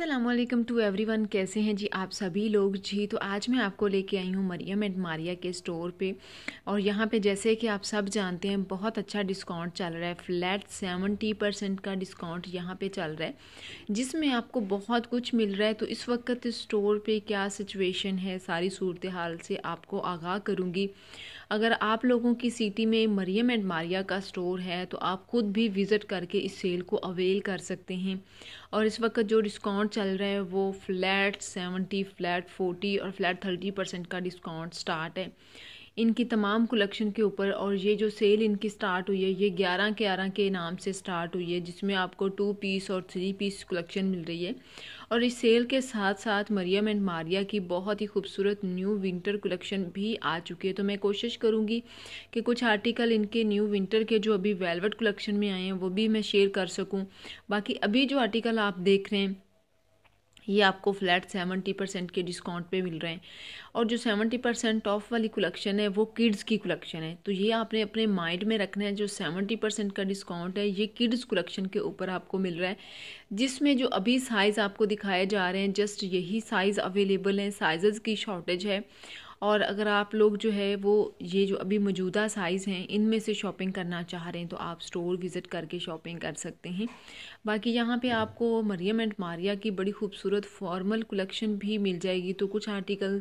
Aslam to every one कैसे हैं जी आप सभी लोग जी तो आज मैं आपको लेके आई हूँ मरियम एंड मारिया के स्टोर पे और यहाँ पे जैसे कि आप सब जानते हैं बहुत अच्छा डिस्काउंट चल रहा है फ्लैट सेवेंटी परसेंट का डिस्काउंट यहाँ पे चल रहा है जिसमें आपको बहुत कुछ मिल रहा है तो इस वक्त स्टोर पे क्या सिचुएशन है सारी सूरत हाल से आपको आगाह करूँगी अगर आप लोगों की सिटी में मरियम एंड मारिया का स्टोर है तो आप खुद भी विज़िट करके इस सेल को अवेल कर सकते हैं और इस वक्त जो डिस्काउंट चल रहा है वो फ्लैट सेवेंटी फ्लैट फोर्टी और फ्लैट थर्टी परसेंट का डिस्काउंट स्टार्ट है इनकी तमाम कलेक्शन के ऊपर और ये जो सेल इनकी स्टार्ट हुई है ये ग्यारह ग्यारह के नाम से स्टार्ट हुई है जिसमें आपको टू पीस और थ्री पीस कलेक्शन मिल रही है और इस सेल के साथ साथ मरियम एंड मारिया की बहुत ही खूबसूरत न्यू विंटर कलेक्शन भी आ चुकी है तो मैं कोशिश करूँगी कि कुछ आर्टिकल इनके न्यू विंटर के जो अभी वेलवेट कलेक्शन में आए हैं वो भी मैं शेयर कर सकूँ बाकी अभी जो आर्टिकल आप देख रहे हैं ये आपको फ्लैट सेवेंटी परसेंट के डिस्काउंट पे मिल रहे हैं और जो सेवेंटी परसेंट ऑफ वाली कलेक्शन है वो किड्स की कलेक्शन है तो ये आपने अपने माइंड में रखना है जो सेवेंटी परसेंट का डिस्काउंट है ये किड्स कलेक्शन के ऊपर आपको मिल रहा है जिसमें जो अभी साइज़ आपको दिखाए जा रहे हैं जस्ट यही साइज़ अवेलेबल हैं साइज़ की शॉर्टेज है और अगर आप लोग जो है वो ये जो अभी मौजूदा साइज़ हैं इनमें से शॉपिंग करना चाह रहे हैं तो आप स्टोर विज़िट करके शॉपिंग कर सकते हैं बाकी यहाँ पे आपको मरियम एंड मारिया की बड़ी खूबसूरत फॉर्मल कलेक्शन भी मिल जाएगी तो कुछ आर्टिकल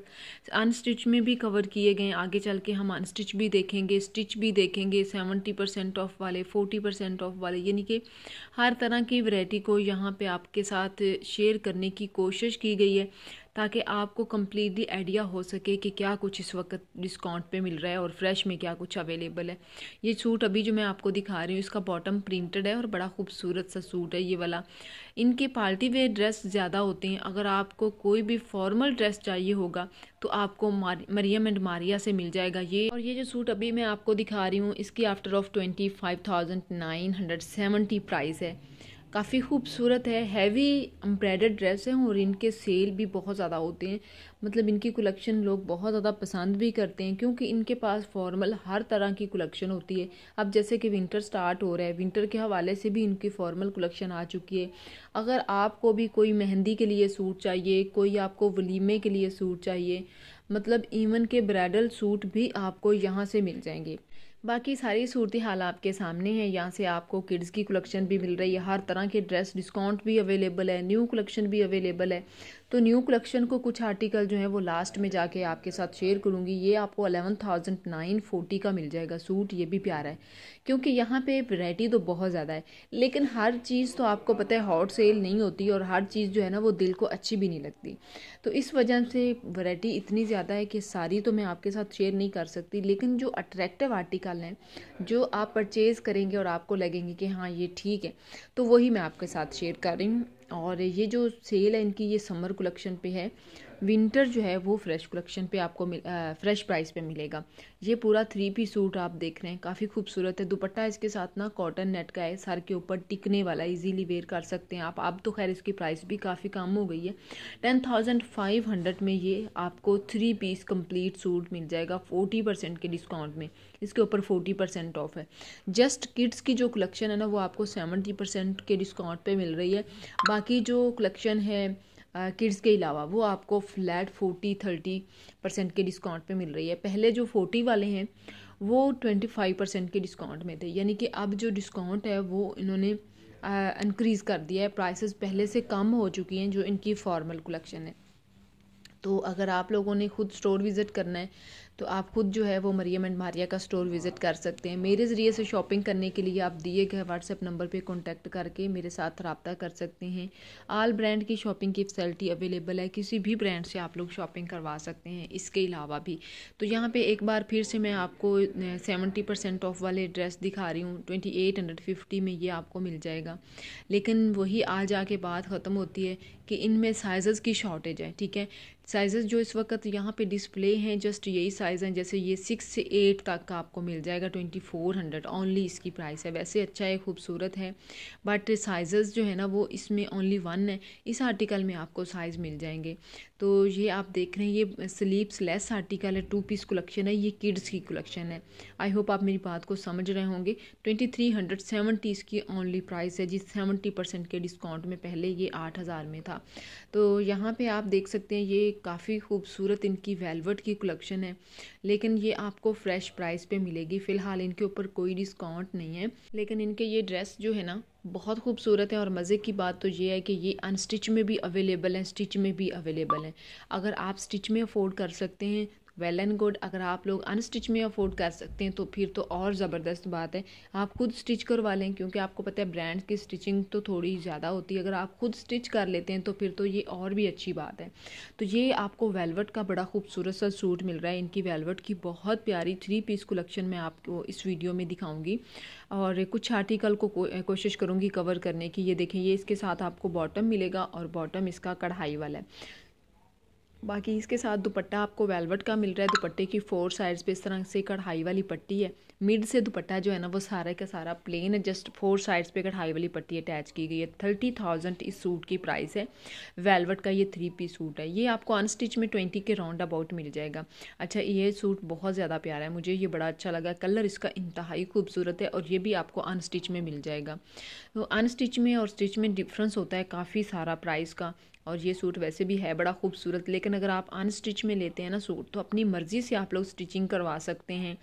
अनस्टिच में भी कवर किए गए आगे चल के हम अनस्टिच भी देखेंगे स्टिच भी देखेंगे सेवेंटी परसेंट ऑफ वाले फोर्टी परसेंट ऑफ वाले यानी कि हर तरह की वैरायटी को यहाँ पे आपके साथ शेयर करने की कोशिश की गई है ताकि आपको कम्प्लीटली आइडिया हो सके कि क्या कुछ इस वक्त डिस्काउंट पे मिल रहा है और फ्रेश में क्या कुछ अवेलेबल है ये सूट अभी जो मैं आपको दिखा रही हूँ इसका बॉटम प्रिंटेड है और बड़ा खूबसूरत सा सूट है ये वाला इनके पार्टी वेयर ड्रेस ज़्यादा होते हैं अगर आपको कोई भी फॉर्मल ड्रेस चाहिए होगा तो आपको मरियम एंड मारिया से मिल जाएगा ये और ये जो सूट अभी मैं आपको दिखा रही हूँ इसकी after off twenty five thousand nine hundred seventy price है काफ़ी खूबसूरत है हैवी एम्ब्रॉयडर ड्रेस है और इनके सेल भी बहुत ज़्यादा होते हैं मतलब इनकी कलेक्शन लोग बहुत ज़्यादा पसंद भी करते हैं क्योंकि इनके पास फॉर्मल हर तरह की कलेक्शन होती है अब जैसे कि विंटर स्टार्ट हो रहा है विंटर के हवाले से भी इनकी फॉर्मल कलेक्शन आ चुकी है अगर आपको भी कोई मेहंदी के लिए सूट चाहिए कोई आपको वलीमे के लिए सूट चाहिए मतलब इवन के ब्राइडल सूट भी आपको यहाँ से मिल जाएंगे बाकी सारी सूरत हाल आपके सामने है यहाँ से आपको किड्स की कलेक्शन भी मिल रही है हर तरह के ड्रेस डिस्काउंट भी अवेलेबल है न्यू कलेक्शन भी अवेलेबल है तो न्यू कलेक्शन को कुछ आर्टिकल जो है वो लास्ट में जाके आपके साथ शेयर करूँगी ये आपको अलेवन थाउजेंड नाइन फोर्टी का मिल जाएगा सूट ये भी प्यारा है क्योंकि यहाँ पे वैरायटी तो बहुत ज़्यादा है लेकिन हर चीज़ तो आपको पता है हॉट सेल नहीं होती और हर चीज़ जो है ना वो दिल को अच्छी भी नहीं लगती तो इस वजह से वरायटी इतनी ज़्यादा है कि सारी तो मैं आपके साथ शेयर नहीं कर सकती लेकिन जो अट्रैक्टिव आर्टिकल मिसाल हैं जो आप परचेज़ करेंगे और आपको लगेंगे कि हाँ ये ठीक है तो वही मैं आपके साथ शेयर कर रही हूँ और ये जो सेल है इनकी ये समर कलेक्शन पे है विंटर जो है वो फ्रेश कलेक्शन पे आपको मिल आ, फ्रेश प्राइस पे मिलेगा ये पूरा थ्री पी सूट आप देख रहे हैं काफ़ी खूबसूरत है दुपट्टा इसके साथ ना कॉटन नेट का है सर के ऊपर टिकने वाला इजीली वेयर कर सकते हैं आप अब तो खैर इसकी प्राइस भी काफ़ी कम हो गई है टेन थाउजेंड फाइव हंड्रेड में ये आपको थ्री पीस कंप्लीट सूट मिल जाएगा फोर्टी परसेंट के डिस्काउंट में इसके ऊपर फोर्टी परसेंट ऑफ है जस्ट किड्स की जो कलेक्शन है ना वो आपको सेवेंटी परसेंट के डिस्काउंट पर मिल रही है बाकी जो कलेक्शन है किड्स के अलावा वो आपको फ्लैट फोर्टी थर्टी परसेंट के डिस्काउंट पे मिल रही है पहले जो फोर्टी वाले हैं वो ट्वेंटी फाइव परसेंट के डिस्काउंट में थे यानी कि अब जो डिस्काउंट है वो इन्होंने इंक्रीज़ कर दिया है प्राइसेस पहले से कम हो चुकी हैं जो इनकी फॉर्मल कलेक्शन है तो अगर आप लोगों ने खुद स्टोर विज़िट करना है तो आप खुद जो है वो मरियम एंड मारिया का स्टोर विज़िट कर सकते हैं मेरे ज़रिए से शॉपिंग करने के लिए आप दिए गए व्हाट्सएप नंबर पर कॉन्टैक्ट करके मेरे साथ रबता कर सकते हैं आल ब्रांड की शॉपिंग की फैसिलिटी अवेलेबल है किसी भी ब्रांड से आप लोग शॉपिंग करवा सकते हैं इसके अलावा भी तो यहाँ पर एक बार फिर से मैं आपको सेवेंटी परसेंट ऑफ वाले ड्रेस दिखा रही हूँ ट्वेंटी एट हंड्रेड फिफ्टी में ये आपको मिल जाएगा लेकिन वही आ जाके बात ख़त्म होती है कि इनमें साइज़ की शॉर्टेज है ठीक है साइज़ जो इस वक्त यहाँ पे डिस्प्ले हैं जस्ट यही साइज़ हैं जैसे ये सिक्स से एट तक का आपको मिल जाएगा ट्वेंटी फोर हंड्रेड ओनली इसकी प्राइस है वैसे अच्छा है खूबसूरत है बट साइज़ जो है ना वो इसमें ओनली वन है इस आर्टिकल में आपको साइज़ मिल जाएंगे तो ये आप देख रहे हैं ये स्लीप्स लेस आर्टिकल है टू पीस कलेक्शन है ये किड्स की कलेक्शन है आई होप आप मेरी बात को समझ रहे होंगे ट्वेंटी थ्री हंड्रेड सेवेंटी इसकी ओनली प्राइस है जी सेवेंटी परसेंट के डिस्काउंट में पहले ये आठ हज़ार में था तो यहाँ पे आप देख सकते हैं ये काफ़ी खूबसूरत इनकी वेलवेट की कलेक्शन है लेकिन ये आपको फ्रेश प्राइस पे मिलेगी फ़िलहाल इनके ऊपर कोई डिस्काउंट नहीं है लेकिन इनके ये ड्रेस जो है ना बहुत खूबसूरत है और मज़े की बात तो ये है कि ये अनस्टिच में भी अवेलेबल है स्टिच में भी अवेलेबल है अगर आप स्टिच में अफोर्ड कर सकते हैं वेल एंड गुड अगर आप लोग अनस्टिच में अफोर्ड कर सकते हैं तो फिर तो और ज़बरदस्त बात है आप खुद स्टिच करवा लें क्योंकि आपको पता है ब्रांड की स्टिचिंग तो थोड़ी ज़्यादा होती है अगर आप खुद स्टिच कर लेते हैं तो फिर तो ये और भी अच्छी बात है तो ये आपको वेलवेट का बड़ा खूबसूरत सा सूट मिल रहा है इनकी वेलवेट की बहुत प्यारी थ्री पीस कलेक्शन मैं आपको इस वीडियो में दिखाऊँगी और कुछ आर्टिकल को कोशिश करूँगी कवर करने की ये देखें ये इसके साथ आपको बॉटम मिलेगा और बॉटम इसका कढ़ाई वाला है बाकी इसके साथ दुपट्टा आपको वेलवेट का मिल रहा है दुपट्टे की फोर साइड्स पे इस तरह से कढ़ाई वाली पट्टी है मिड से दुपट्टा जो है ना वो सारा का सारा प्लेन है जस्ट फोर साइड्स पे कढ़ाई वाली पट्टी अटैच की गई है थर्टी थाउजेंड इस सूट की प्राइस है वेलवेट का ये थ्री पीस सूट है ये आपको अनस्टिच में ट्वेंटी के राउंड अबाउट मिल जाएगा अच्छा ये सूट बहुत ज़्यादा प्यारा है मुझे ये बड़ा अच्छा लगा कलर इसका इंतहाई खूबसूरत है और ये भी आपको अनस्टिच में मिल जाएगा तो अनस्टिच में और स्टिच में डिफ्रेंस होता है काफ़ी सारा प्राइस का और ये सूट वैसे भी है बड़ा खूबसूरत लेकिन अगर आप अनस्टिच में लेते हैं ना सूट तो अपनी मर्ज़ी से आप लोग स्टिचिंग करवा सकते हैं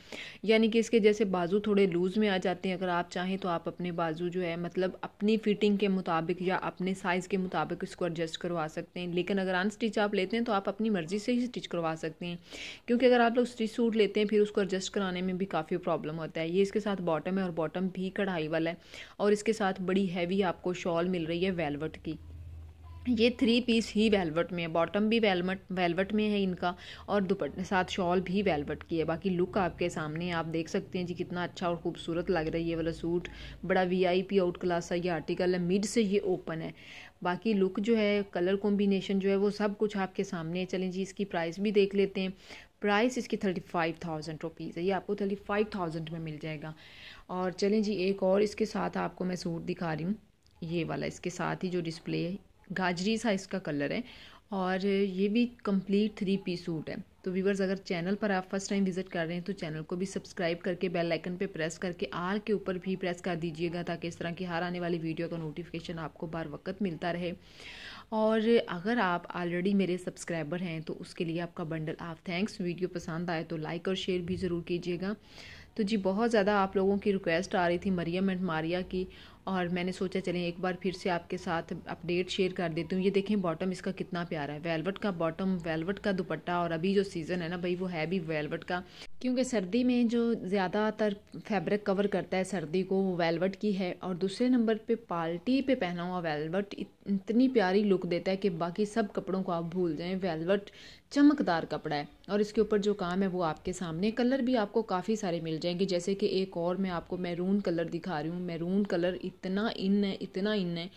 यानी कि इसके जैसे बाजू थोड़े लूज़ में आ जाते हैं अगर आप चाहें तो आप अपने बाजू जो है मतलब अपनी फिटिंग के मुताबिक या अपने साइज़ के मुताबिक इसको एडजस्ट करवा सकते हैं लेकिन अगर अनस्टिच आप लेते हैं तो आप अपनी मर्ज़ी से ही स्टिच करवा सकते हैं क्योंकि अगर आप लोग स्टिच सूट लेते हैं फिर उसको एडजस्ट कराने में भी काफ़ी प्रॉब्लम होता है ये इसके साथ बॉटम है और बॉटम भी कढ़ाई वाला है और इसके साथ बड़ी हैवी आपको शॉल मिल रही है वेलवट की ये थ्री पीस ही वेलवेट में है बॉटम भी वेलवेट वेलवेट में है इनका और दुपट्टे साथ शॉल भी वेलवेट की है बाकी लुक आपके सामने आप देख सकते हैं जी कितना अच्छा और खूबसूरत लग रहा है ये वाला सूट बड़ा वीआईपी आउट क्लास है ये आर्टिकल है मिड से ये ओपन है बाकी लुक जो है कलर कॉम्बिनेशन जो है वो सब कुछ आपके सामने है चलें जी इसकी प्राइस भी देख लेते हैं प्राइस इसकी थर्टी फाइव थाउजेंड रुपीज़ है ये आपको थर्टी फाइव थाउजेंड में मिल जाएगा और चलें जी एक और इसके साथ आपको मैं सूट दिखा रही हूँ ये वाला इसके साथ ही जो डिस्प्ले है गाजरी सा इसका कलर है और ये भी कंप्लीट थ्री पी सूट है तो व्यूवर्स अगर चैनल पर आप फर्स्ट टाइम विजिट कर रहे हैं तो चैनल को भी सब्सक्राइब करके बेल आइकन पे प्रेस करके आर के ऊपर भी प्रेस कर दीजिएगा ताकि इस तरह की हर आने वाली वीडियो का नोटिफिकेशन आपको बार वक्त मिलता रहे और अगर आप ऑलरेडी मेरे सब्सक्राइबर हैं तो उसके लिए आपका बंडल आप थैंक्स वीडियो पसंद आए तो लाइक और शेयर भी ज़रूर कीजिएगा तो जी बहुत ज़्यादा आप लोगों की रिक्वेस्ट आ रही थी मरियम एंड मारिया की और मैंने सोचा चलें एक बार फिर से आपके साथ अपडेट शेयर कर देती हूँ ये देखें बॉटम इसका कितना प्यारा है वेलवेट का बॉटम वेलवेट का दुपट्टा और अभी जो सीज़न है ना भाई वो है भी वेलवेट का क्योंकि सर्दी में जो ज़्यादातर फैब्रिक कवर करता है सर्दी को वो वेलवेट की है और दूसरे नंबर पे पाल्टी पे पहना हुआ वेलवेट इतनी प्यारी लुक देता है कि बाकी सब कपड़ों को आप भूल जाएं वेलवेट चमकदार कपड़ा है और इसके ऊपर जो काम है वो आपके सामने कलर भी आपको काफ़ी सारे मिल जाएंगे जैसे कि एक और मैं आपको मैरून कलर दिखा रही हूँ मैरून कलर इतना इन है इतना इन है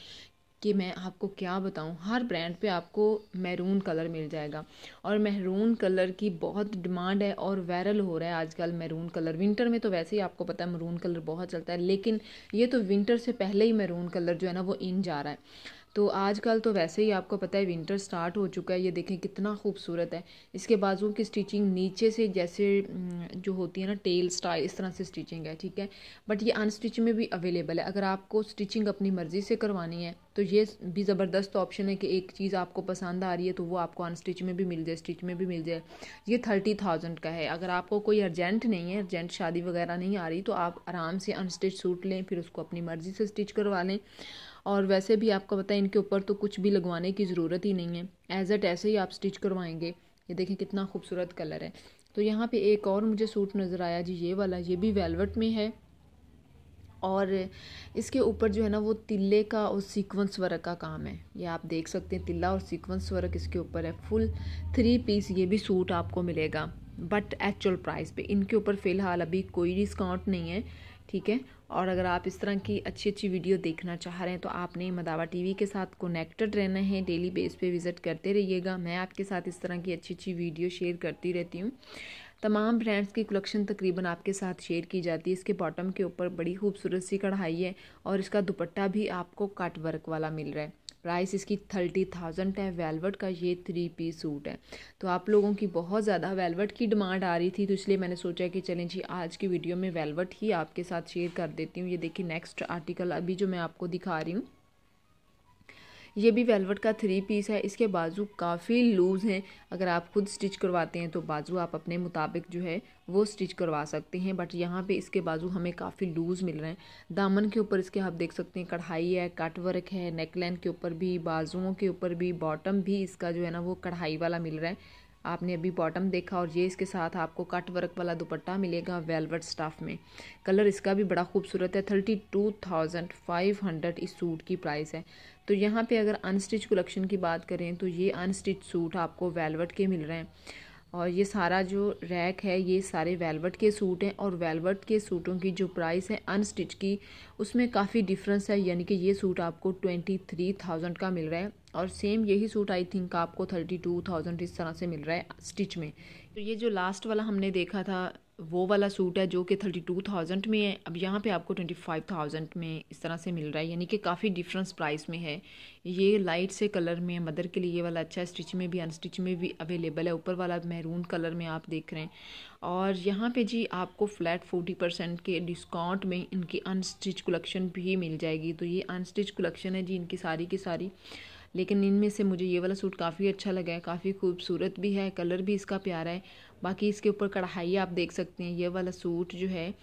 कि मैं आपको क्या बताऊं हर ब्रांड पे आपको मैरून कलर मिल जाएगा और मैरून कलर की बहुत डिमांड है और वायरल हो रहा है आजकल मैरून कलर विंटर में तो वैसे ही आपको पता है मैरून कलर बहुत चलता है लेकिन ये तो विंटर से पहले ही मैरून कलर जो है ना वो इन जा रहा है तो आजकल तो वैसे ही आपको पता है विंटर स्टार्ट हो चुका है ये देखें कितना खूबसूरत है इसके बाजुओं की स्टिचिंग नीचे से जैसे जो होती है ना टेल स्टाइल इस तरह से स्टिचिंग है ठीक है बट ये अनस्टिच में भी अवेलेबल है अगर आपको स्टिचिंग अपनी मर्ज़ी से करवानी है तो ये भी ज़बरदस्त ऑप्शन है कि एक चीज़ आपको पसंद आ रही है तो वो आपको अनस्टिच में भी मिल जाए स्टिच में भी मिल जाए ये थर्टी थाउजेंड का है अगर आपको कोई अर्जेंट नहीं है अर्जेंट शादी वगैरह नहीं आ रही तो आप आराम से अनस्टिच सूट लें फिर उसको अपनी मर्ज़ी से स्टिच करवा लें और वैसे भी आपको पता है इनके ऊपर तो कुछ भी लगवाने की ज़रूरत ही नहीं है एज एट ऐसे ही आप स्टिच करवाएंगे ये देखें कितना खूबसूरत कलर है तो यहाँ पे एक और मुझे सूट नज़र आया जी ये वाला ये भी वेलवेट में है और इसके ऊपर जो है ना वो तिल्ले का और सीक्वेंस वर्क का काम है ये आप देख सकते हैं तिल्ला और सीक्वेंस वर्क इसके ऊपर है फुल थ्री पीस ये भी सूट आपको मिलेगा बट एक्चुअल प्राइस पे इनके ऊपर फ़िलहाल अभी कोई डिस्काउंट नहीं है ठीक है और अगर आप इस तरह की अच्छी अच्छी वीडियो देखना चाह रहे हैं तो आपने मदावा टीवी के साथ कनेक्टेड रहना है डेली बेस पे विज़िट करते रहिएगा मैं आपके साथ इस तरह की अच्छी अच्छी वीडियो शेयर करती रहती हूँ तमाम ब्रांड्स की कलेक्शन तकरीबन आपके साथ शेयर की जाती है इसके बॉटम के ऊपर बड़ी खूबसूरत सी कढ़ाई है और इसका दुपट्टा भी आपको कट वर्क वाला मिल रहा है प्राइस इसकी थर्टी थाउजेंड है वेलवेट का ये थ्री पीस सूट है तो आप लोगों की बहुत ज़्यादा वेलवेट की डिमांड आ रही थी तो इसलिए मैंने सोचा कि चलें जी आज की वीडियो में वेलवेट ही आपके साथ शेयर कर देती हूँ ये देखिए नेक्स्ट आर्टिकल अभी जो मैं आपको दिखा रही हूँ ये भी वेलवेट का थ्री पीस है इसके बाजू काफ़ी लूज़ हैं अगर आप खुद स्टिच करवाते हैं तो बाजू आप अपने मुताबिक जो है वो स्टिच करवा सकते हैं बट यहाँ पे इसके बाजू हमें काफ़ी लूज़ मिल रहे हैं दामन के ऊपर इसके आप देख सकते हैं कढ़ाई है कट वर्क है नेकलाइन के ऊपर भी बाजुओं के ऊपर भी बॉटम भी इसका जो है ना वो कढ़ाई वाला मिल रहा है आपने अभी बॉटम देखा और ये इसके साथ आपको कट वर्क वाला दुपट्टा मिलेगा वेलवेट स्टाफ में कलर इसका भी बड़ा खूबसूरत है thirty two thousand five hundred इस सूट की प्राइस है तो यहाँ पे अगर अनस्टिच कलेक्शन की बात करें तो ये अनस्टिच सूट आपको वेलवेट के मिल रहे हैं और ये सारा जो रैक है ये सारे वेलवेट के सूट हैं और वेलवेट के सूटों की जो प्राइस है अनस्टिच की उसमें काफ़ी डिफरेंस है यानी कि ये सूट आपको ट्वेंटी थ्री थाउजेंड का मिल रहा है और सेम यही सूट आई थिंक आपको थर्टी टू थाउजेंड इस तरह से मिल रहा है स्टिच में तो ये जो लास्ट वाला हमने देखा था वो वाला सूट है जो कि थर्टी टू थाउजेंड में है अब यहाँ पे आपको ट्वेंटी फाइव थाउजेंड में इस तरह से मिल रहा है यानी कि काफ़ी डिफरेंस प्राइस में है ये लाइट से कलर में मदर के लिए ये वाला अच्छा है स्टिच में भी अनस्टिच में भी अवेलेबल है ऊपर वाला महरून कलर में आप देख रहे हैं और यहाँ पे जी आपको फ्लैट फोर्टी परसेंट के डिस्काउंट में इनकी अनस्टिच कलेक्शन भी मिल जाएगी तो ये अनस्टिच कलेक्शन है जी इनकी सारी की सारी लेकिन इनमें से मुझे ये वाला सूट काफ़ी अच्छा लगा है काफ़ी खूबसूरत भी है कलर भी इसका प्यारा है बाकी इसके ऊपर कढ़ाई आप देख सकते हैं ये वाला सूट जो है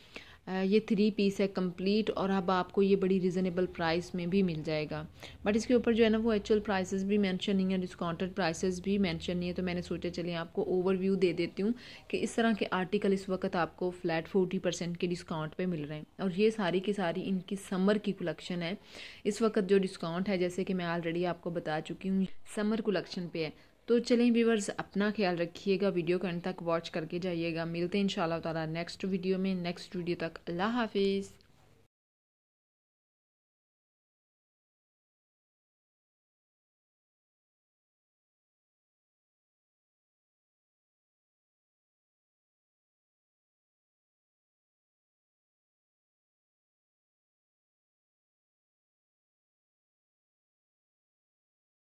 ये थ्री पीस है कंप्लीट और अब आपको ये बड़ी रिजनेबल प्राइस में भी मिल जाएगा बट इसके ऊपर जो है ना वो एक्चुअल प्राइसेस भी मेंशन नहीं है डिस्काउंटेड प्राइसेस भी मेंशन नहीं है तो मैंने सोचा चलिए आपको ओवरव्यू दे देती हूँ कि इस तरह के आर्टिकल इस वक्त आपको फ्लैट फोर्टी परसेंट के डिस्काउंट पर मिल रहे हैं और ये सारी की सारी इनकी समर की कलेक्शन है इस वक्त जो डिस्काउंट है जैसे कि मैं ऑलरेडी आपको बता चुकी हूँ समर कलेक्शन पे है तो चलें व्यूवर्स अपना ख्याल रखिएगा वीडियो को एंड तक वॉच करके जाइएगा मिलते हैं इन ताला नेक्स्ट वीडियो में नेक्स्ट वीडियो तक अल्लाह हाफिज़